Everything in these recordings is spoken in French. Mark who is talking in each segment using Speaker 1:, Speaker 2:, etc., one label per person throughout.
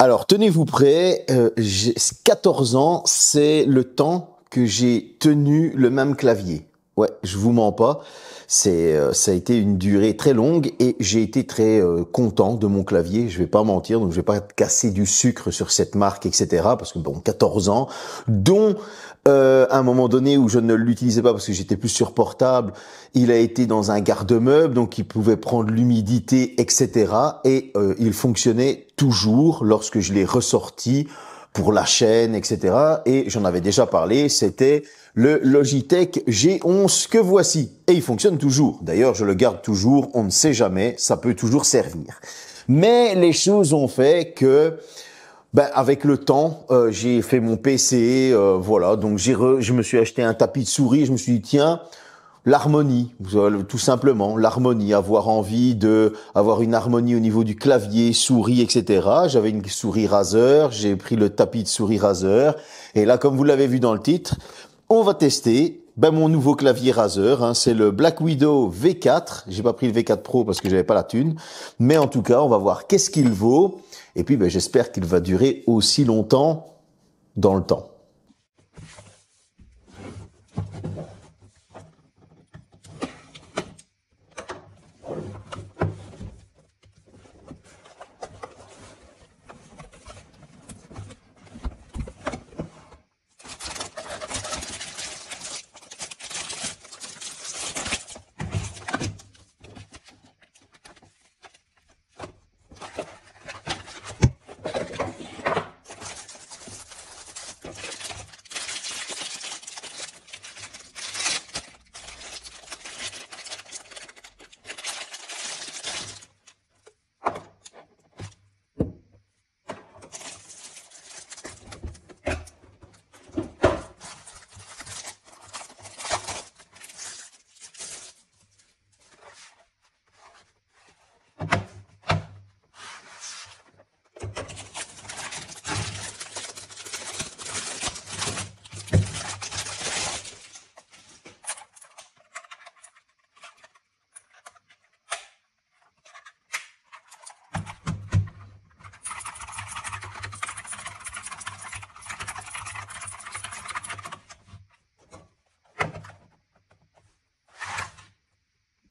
Speaker 1: Alors, tenez-vous prêt, 14 euh, ans, c'est le temps que j'ai tenu le même clavier. Ouais, je vous mens pas, c'est euh, ça a été une durée très longue et j'ai été très euh, content de mon clavier, je vais pas mentir, donc je vais pas casser du sucre sur cette marque etc parce que bon 14 ans dont euh, à un moment donné où je ne l'utilisais pas parce que j'étais plus sur portable, il a été dans un garde-meuble, donc il pouvait prendre l'humidité, etc. Et euh, il fonctionnait toujours lorsque je l'ai ressorti pour la chaîne, etc. Et j'en avais déjà parlé, c'était le Logitech G11 que voici. Et il fonctionne toujours. D'ailleurs, je le garde toujours, on ne sait jamais, ça peut toujours servir. Mais les choses ont fait que ben, avec le temps, euh, j'ai fait mon PC, euh, voilà. Donc j'ai je me suis acheté un tapis de souris. Je me suis dit tiens, l'harmonie, tout simplement, l'harmonie, avoir envie de avoir une harmonie au niveau du clavier, souris, etc. J'avais une souris Razer, j'ai pris le tapis de souris Razer, et là, comme vous l'avez vu dans le titre, on va tester. Ben, mon nouveau clavier Razer, hein. c'est le Black Widow V4. J'ai pas pris le V4 Pro parce que j'avais pas la thune. Mais en tout cas, on va voir qu'est-ce qu'il vaut. Et puis, ben, j'espère qu'il va durer aussi longtemps dans le temps.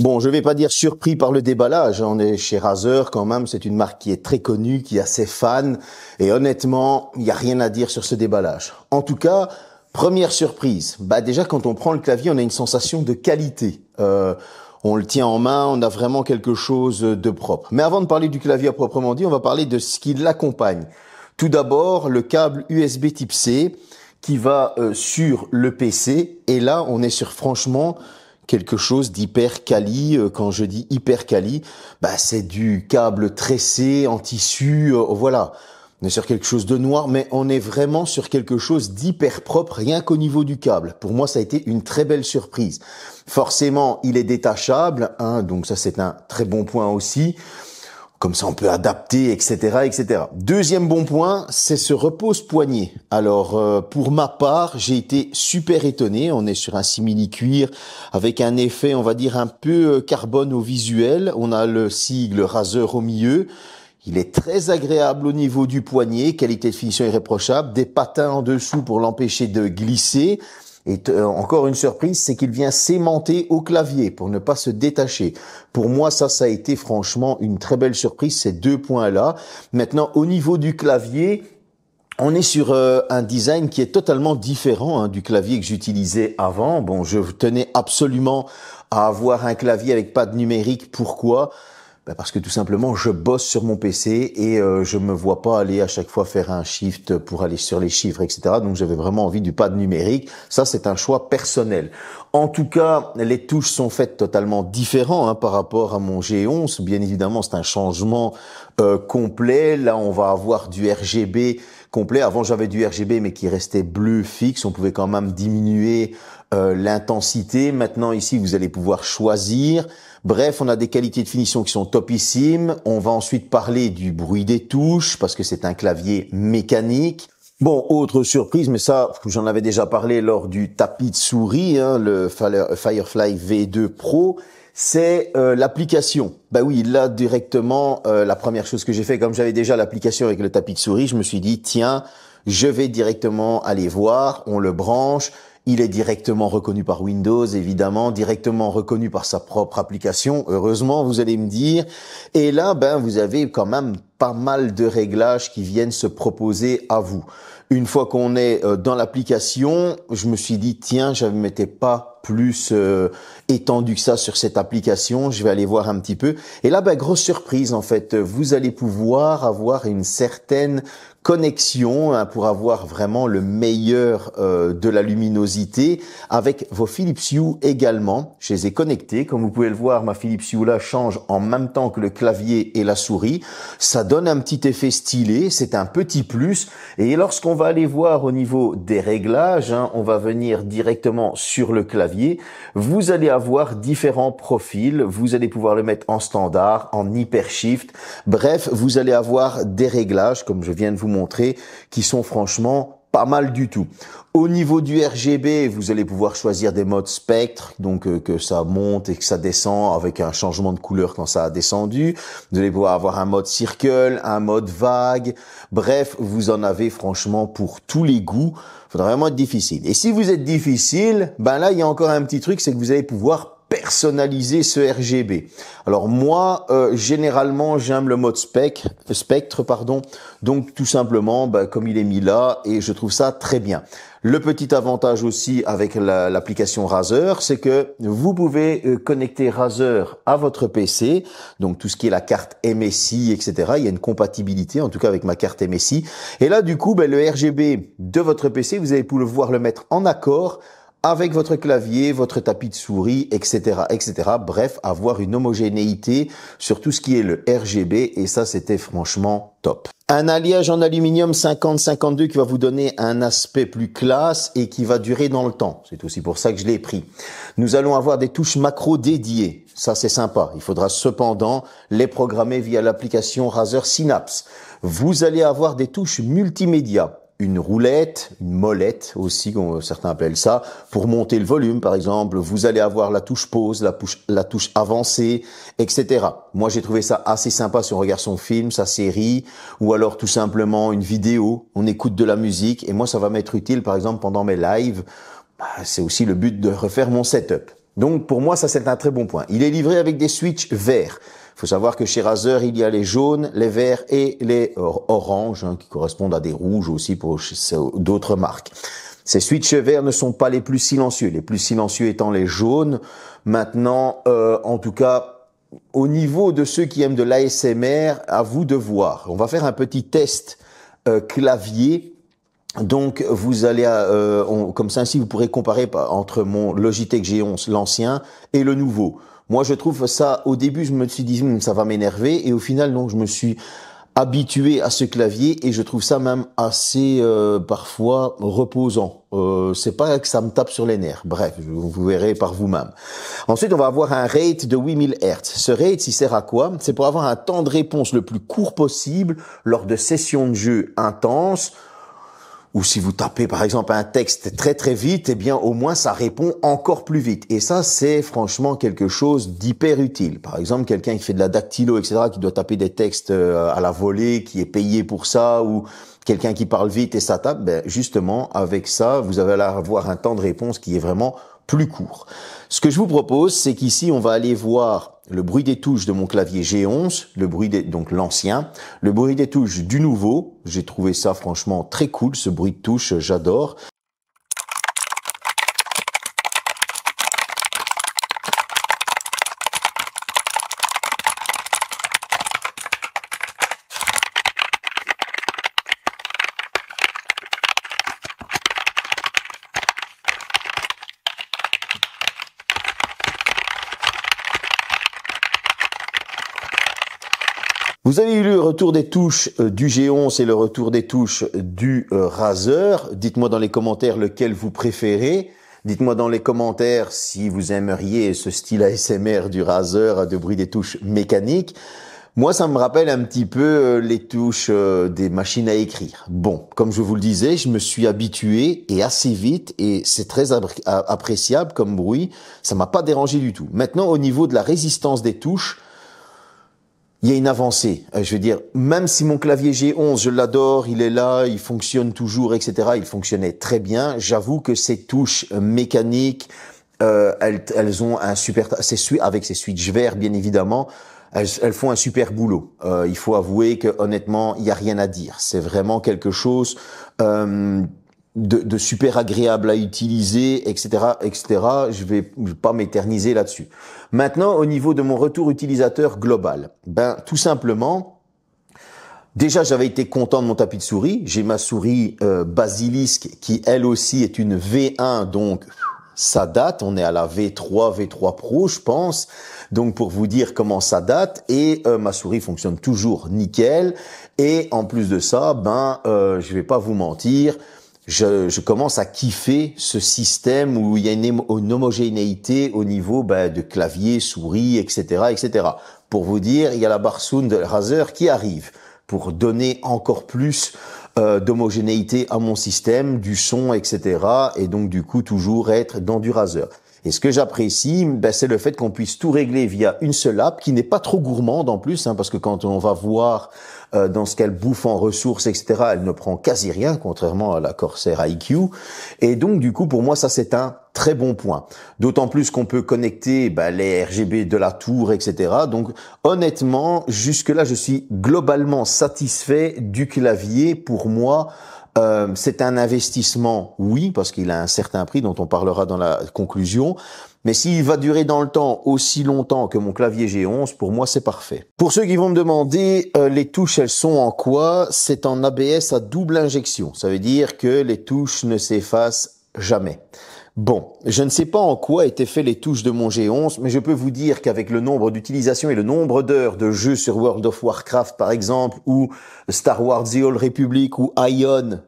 Speaker 1: Bon, je ne vais pas dire surpris par le déballage. Hein. On est chez Razer quand même. C'est une marque qui est très connue, qui a ses fans. Et honnêtement, il n'y a rien à dire sur ce déballage. En tout cas, première surprise. Bah déjà, quand on prend le clavier, on a une sensation de qualité. Euh, on le tient en main, on a vraiment quelque chose de propre. Mais avant de parler du clavier à proprement dit, on va parler de ce qui l'accompagne. Tout d'abord, le câble USB Type C qui va euh, sur le PC. Et là, on est sur franchement quelque chose d'hyper quali. Euh, quand je dis hyper quali, bah c'est du câble tressé en tissu, euh, voilà. On est sur quelque chose de noir, mais on est vraiment sur quelque chose d'hyper propre, rien qu'au niveau du câble. Pour moi, ça a été une très belle surprise. Forcément, il est détachable, hein, donc ça c'est un très bon point aussi. Comme ça, on peut adapter, etc., etc. Deuxième bon point, c'est ce repose poignet. Alors, euh, pour ma part, j'ai été super étonné. On est sur un simili cuir avec un effet, on va dire, un peu euh, carbone au visuel. On a le sigle raseur au milieu. Il est très agréable au niveau du poignet, qualité de finition irréprochable, des patins en dessous pour l'empêcher de glisser. Et euh, encore une surprise, c'est qu'il vient s'aimanter au clavier pour ne pas se détacher. Pour moi, ça, ça a été franchement une très belle surprise, ces deux points-là. Maintenant, au niveau du clavier, on est sur euh, un design qui est totalement différent hein, du clavier que j'utilisais avant. Bon, je tenais absolument à avoir un clavier avec pas de numérique. Pourquoi bah, parce que tout simplement, je bosse sur mon PC et euh, je me vois pas aller à chaque fois faire un shift pour aller sur les chiffres, etc. Donc j'avais vraiment envie du pad numérique. Ça, c'est un choix personnel. En tout cas, les touches sont faites totalement différents hein, par rapport à mon G11. Bien évidemment, c'est un changement euh, complet. Là, on va avoir du RGB complet. Avant, j'avais du RGB, mais qui restait bleu fixe. On pouvait quand même diminuer euh, l'intensité. Maintenant ici, vous allez pouvoir choisir. Bref, on a des qualités de finition qui sont topissimes. On va ensuite parler du bruit des touches parce que c'est un clavier mécanique. Bon, autre surprise, mais ça, j'en avais déjà parlé lors du tapis de souris, hein, le Firefly V2 Pro, c'est euh, l'application. ben oui, là directement, euh, la première chose que j'ai fait, comme j'avais déjà l'application avec le tapis de souris, je me suis dit, tiens, je vais directement aller voir, on le branche, il est directement reconnu par Windows, évidemment, directement reconnu par sa propre application. Heureusement, vous allez me dire. Et là, ben, vous avez quand même pas mal de réglages qui viennent se proposer à vous. Une fois qu'on est euh, dans l'application, je me suis dit, tiens, je ne m'étais pas plus euh, étendu que ça sur cette application, je vais aller voir un petit peu. Et là, ben, grosse surprise, en fait, vous allez pouvoir avoir une certaine connexion hein, pour avoir vraiment le meilleur euh, de la luminosité avec vos Philips Hue également. Je les ai connectés. Comme vous pouvez le voir, ma Philips Hue là change en même temps que le clavier et la souris. Ça donne un petit effet stylé. C'est un petit plus. Et lorsqu'on va aller voir au niveau des réglages, hein, on va venir directement sur le clavier. Vous allez avoir différents profils. Vous allez pouvoir le mettre en standard, en hyper shift. Bref, vous allez avoir des réglages comme je viens de vous montrer montrer, qui sont franchement pas mal du tout. Au niveau du RGB, vous allez pouvoir choisir des modes spectre, donc euh, que ça monte et que ça descend avec un changement de couleur quand ça a descendu. Vous allez pouvoir avoir un mode circle, un mode vague. Bref, vous en avez franchement pour tous les goûts. Faudra vraiment être difficile. Et si vous êtes difficile, ben là, il y a encore un petit truc, c'est que vous allez pouvoir personnaliser ce RGB. Alors moi, euh, généralement, j'aime le mode spectre, pardon. Donc tout simplement, bah, comme il est mis là, et je trouve ça très bien. Le petit avantage aussi avec l'application Razer, c'est que vous pouvez euh, connecter Razer à votre PC, donc tout ce qui est la carte MSI, etc. Il y a une compatibilité, en tout cas avec ma carte MSI. Et là, du coup, bah, le RGB de votre PC, vous allez pouvoir le mettre en accord avec votre clavier, votre tapis de souris, etc., etc. Bref, avoir une homogénéité sur tout ce qui est le RGB et ça, c'était franchement top. Un alliage en aluminium 50-52 qui va vous donner un aspect plus classe et qui va durer dans le temps. C'est aussi pour ça que je l'ai pris. Nous allons avoir des touches macro dédiées. Ça, c'est sympa. Il faudra cependant les programmer via l'application Razer Synapse. Vous allez avoir des touches multimédia une roulette, une molette aussi, comme certains appellent ça, pour monter le volume, par exemple. Vous allez avoir la touche pause, la touche, la touche avancée, etc. Moi, j'ai trouvé ça assez sympa si on regarde son film, sa série, ou alors tout simplement une vidéo. On écoute de la musique, et moi, ça va m'être utile, par exemple, pendant mes lives. Bah, c'est aussi le but de refaire mon setup. Donc, pour moi, ça, c'est un très bon point. Il est livré avec des switches verts faut savoir que chez Razer, il y a les jaunes, les verts et les oranges, hein, qui correspondent à des rouges aussi pour d'autres marques. Ces switches verts ne sont pas les plus silencieux, les plus silencieux étant les jaunes. Maintenant, euh, en tout cas, au niveau de ceux qui aiment de l'ASMR, à vous de voir. On va faire un petit test euh, clavier. Donc vous allez euh, comme ça, ainsi vous pourrez comparer entre mon Logitech G11 l'ancien et le nouveau. Moi, je trouve ça, au début, je me suis dit, hmm, ça va m'énerver. Et au final, non, je me suis habitué à ce clavier et je trouve ça même assez euh, parfois reposant. Euh, c'est pas que ça me tape sur les nerfs. Bref, vous verrez par vous-même. Ensuite, on va avoir un rate de 8000 Hz. Ce rate, il sert à quoi C'est pour avoir un temps de réponse le plus court possible lors de sessions de jeu intenses ou si vous tapez par exemple un texte très très vite, eh bien au moins ça répond encore plus vite. Et ça c'est franchement quelque chose d'hyper utile. Par exemple quelqu'un qui fait de la dactylo, etc., qui doit taper des textes euh, à la volée, qui est payé pour ça, ou quelqu'un qui parle vite et ça tape, ben justement avec ça vous allez avoir un temps de réponse qui est vraiment plus court. Ce que je vous propose c'est qu'ici on va aller voir le bruit des touches de mon clavier G11, le bruit donc l'ancien, le bruit des touches du nouveau. J'ai trouvé ça franchement très cool, ce bruit de touche, j'adore. Vous avez eu le retour des touches euh, du G11 et le retour des touches du euh, Razer. Dites-moi dans les commentaires lequel vous préférez. Dites-moi dans les commentaires si vous aimeriez ce style ASMR du Razer de bruit des touches mécaniques. Moi, ça me rappelle un petit peu euh, les touches des machines à écrire. Bon, comme je vous le disais, je me suis habitué et assez vite et c'est très appréciable comme bruit. Ça m'a pas dérangé du tout. Maintenant, au niveau de la résistance des touches, il y a une avancée. Euh, je veux dire, même si mon clavier G11, je l'adore, il est là, il fonctionne toujours, etc. Il fonctionnait très bien. J'avoue que ces touches euh, mécaniques, euh, elles, elles, ont un super, avec ces switches verts, bien évidemment, elles, font un super boulot. il faut avouer que honnêtement, il y a rien à dire. C'est vraiment quelque chose de, super agréable à utiliser, etc., etc. Je vais, vais pas m'éterniser là-dessus. Maintenant, au niveau de mon retour utilisateur global, ben tout simplement, déjà j'avais été content de mon tapis de souris. J'ai ma souris euh, Basilisk qui elle aussi est une V1, donc ça date. On est à la V3, V3 Pro, je pense. Donc pour vous dire comment ça date et euh, ma souris fonctionne toujours nickel. Et en plus de ça, ben euh, je vais pas vous mentir je, commence à kiffer ce système où il y a une, homogénéité au niveau bah, de clavier, souris, etc., etc. Pour vous dire, il y a la barre de Razer qui arrive pour donner encore plus euh, d'homogénéité à mon système, du son, etc. Et donc du coup toujours être dans du Razer. Et ce que j'apprécie, bah, c'est le fait qu'on puisse tout régler via une seule app qui n'est pas trop gourmande en plus, hein, parce que quand on va voir euh, dans ce qu'elle bouffe en ressources, etc. Elle ne prend quasi rien, contrairement à la Corsair IQ. Et donc, du coup, pour moi, ça c'est un très bon point. D'autant plus qu'on peut connecter bah, les RGB de la tour, etc. Donc, honnêtement, jusque-là, je suis globalement satisfait du clavier. Pour moi, euh, c'est un investissement, oui, parce qu'il a un certain prix dont on parlera dans la conclusion. Mais s'il va durer dans le temps aussi longtemps que mon clavier G11, pour moi c'est parfait. Pour ceux qui vont me demander euh, les touches elles sont en quoi, c'est en ABS à double injection. Ça veut dire que les touches ne s'effacent jamais. Bon, je ne sais pas en quoi étaient faites les touches de mon G11, mais je peux vous dire qu'avec le nombre d'utilisations et le nombre d'heures de jeux sur World of Warcraft par exemple, ou Star Wars The Old Republic, ou Ion,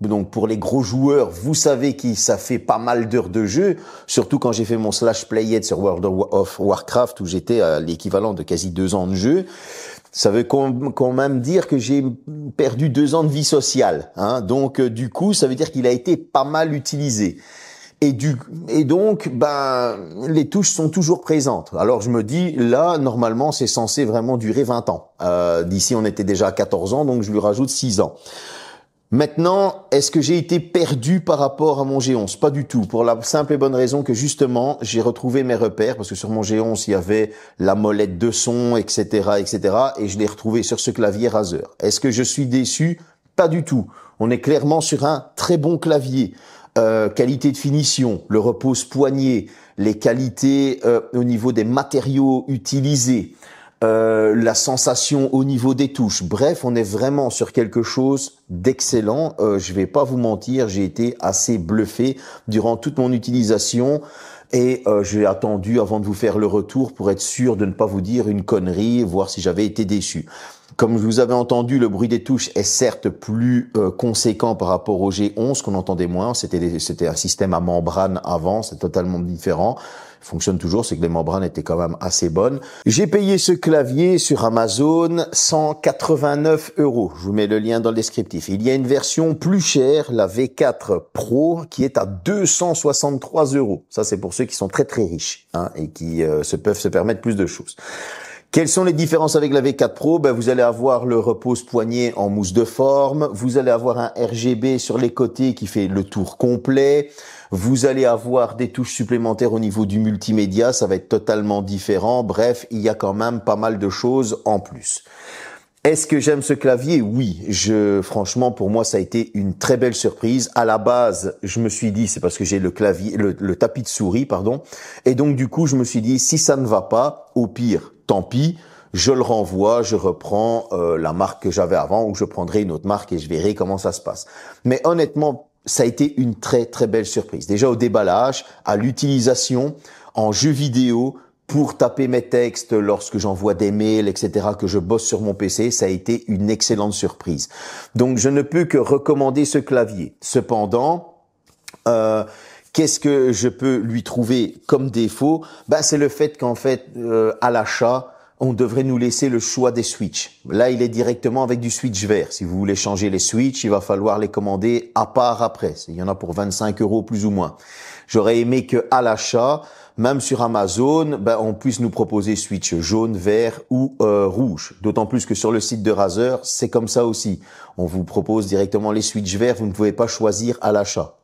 Speaker 1: donc pour les gros joueurs, vous savez que ça fait pas mal d'heures de jeu, surtout quand j'ai fait mon slash playhead sur World of Warcraft où j'étais à euh, l'équivalent de quasi deux ans de jeu. Ça veut quand même dire que j'ai perdu deux ans de vie sociale. Hein. Donc euh, du coup, ça veut dire qu'il a été pas mal utilisé. Et, du, et donc, ben, les touches sont toujours présentes. Alors je me dis, là, normalement, c'est censé vraiment durer 20 ans. Euh, d'ici, on était déjà à 14 ans, donc je lui rajoute 6 ans. Maintenant, est-ce que j'ai été perdu par rapport à mon G11 Pas du tout, pour la simple et bonne raison que justement, j'ai retrouvé mes repères, parce que sur mon G11, il y avait la molette de son, etc., etc., et je l'ai retrouvé sur ce clavier Razer. Est-ce que je suis déçu Pas du tout. On est clairement sur un très bon clavier. Euh, qualité de finition, le repose poignet, les qualités euh, au niveau des matériaux utilisés, euh, la sensation au niveau des touches. Bref, on est vraiment sur quelque chose d'excellent. Euh, je vais pas vous mentir, j'ai été assez bluffé durant toute mon utilisation. Et euh, j'ai attendu avant de vous faire le retour pour être sûr de ne pas vous dire une connerie, voir si j'avais été déçu. Comme vous avez entendu, le bruit des touches est certes plus euh, conséquent par rapport au G11 qu'on entendait moins. C'était un système à membrane avant, c'est totalement différent fonctionne toujours, c'est que les membranes étaient quand même assez bonnes. J'ai payé ce clavier sur Amazon 189 euros. Je vous mets le lien dans le descriptif. Il y a une version plus chère, la V4 Pro, qui est à 263 euros. Ça, c'est pour ceux qui sont très très riches hein, et qui euh, se peuvent se permettre plus de choses. Quelles sont les différences avec la V4 Pro ben, Vous allez avoir le repose-poignet en mousse de forme, vous allez avoir un RGB sur les côtés qui fait le tour complet, vous allez avoir des touches supplémentaires au niveau du multimédia, ça va être totalement différent, bref, il y a quand même pas mal de choses en plus. Est-ce que j'aime ce clavier Oui, je franchement pour moi ça a été une très belle surprise. À la base, je me suis dit c'est parce que j'ai le clavier le tapis de souris pardon et donc du coup, je me suis dit si ça ne va pas, au pire, tant pis, je le renvoie, je reprends euh, la marque que j'avais avant ou je prendrai une autre marque et je verrai comment ça se passe. Mais honnêtement, ça a été une très très belle surprise. Déjà au déballage, à l'utilisation, en jeu vidéo, pour taper mes textes lorsque j'envoie des mails, etc., que je bosse sur mon PC, ça a été une excellente surprise. Donc je ne peux que recommander ce clavier. Cependant, euh, Qu'est-ce que je peux lui trouver comme défaut ben, C'est le fait qu'en fait, euh, à l'achat, on devrait nous laisser le choix des switches. Là, il est directement avec du switch vert. Si vous voulez changer les switches, il va falloir les commander à part après. Il y en a pour 25 euros plus ou moins. J'aurais aimé que à l'achat, même sur Amazon, ben, on puisse nous proposer switch jaune, vert ou euh, rouge. D'autant plus que sur le site de Razer, c'est comme ça aussi. On vous propose directement les switches verts. Vous ne pouvez pas choisir à l'achat.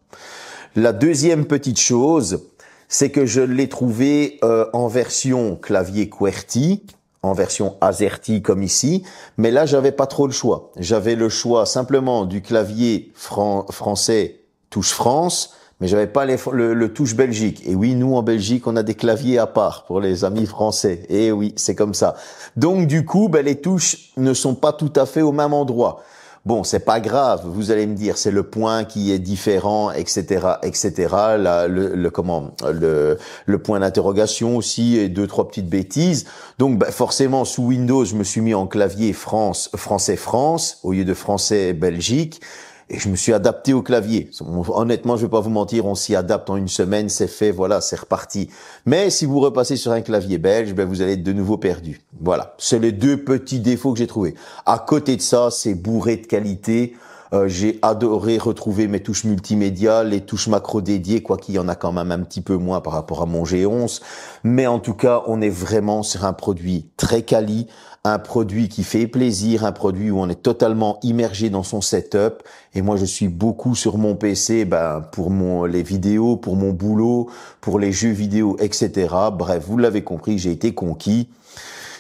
Speaker 1: La deuxième petite chose, c'est que je l'ai trouvé euh, en version clavier QWERTY, en version AZERTY comme ici, mais là j'avais pas trop le choix. J'avais le choix simplement du clavier français touche France, mais j'avais pas le, touche Belgique. Et oui, nous en Belgique, on a des claviers à part pour les amis français. Et eh oui, c'est comme ça. Donc du coup, ben, les touches ne sont pas tout à fait au même endroit. Bon, c'est pas grave. Vous allez me dire, c'est le point qui est différent, etc., etc. le, comment, le, point d'interrogation aussi et deux trois petites bêtises. Donc, bah, forcément, sous Windows, je me suis mis en clavier France, français France au lieu de français Belgique. Et je me suis adapté au clavier. Honnêtement, je vais pas vous mentir, on s'y adapte en une semaine, c'est fait, voilà, c'est reparti. Mais si vous repassez sur un clavier belge, ben vous allez être de nouveau perdu. Voilà, c'est les deux petits défauts que j'ai trouvés. À côté de ça, c'est bourré de qualité. Euh, j'ai adoré retrouver mes touches multimédia, les touches macro dédiées, quoi qu'il y en a quand même un petit peu moins par rapport à mon G11. Mais en tout cas, on est vraiment sur un produit très quali, un produit qui fait plaisir, un produit où on est totalement immergé dans son setup. Et moi, je suis beaucoup sur mon PC ben, pour mon, les vidéos, pour mon boulot, pour les jeux vidéo, etc. Bref, vous l'avez compris, j'ai été conquis.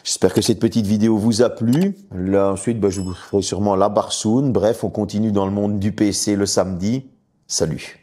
Speaker 1: J'espère que cette petite vidéo vous a plu. Là, ensuite, bah, je vous ferai sûrement la barsoon. Bref, on continue dans le monde du PC le samedi. Salut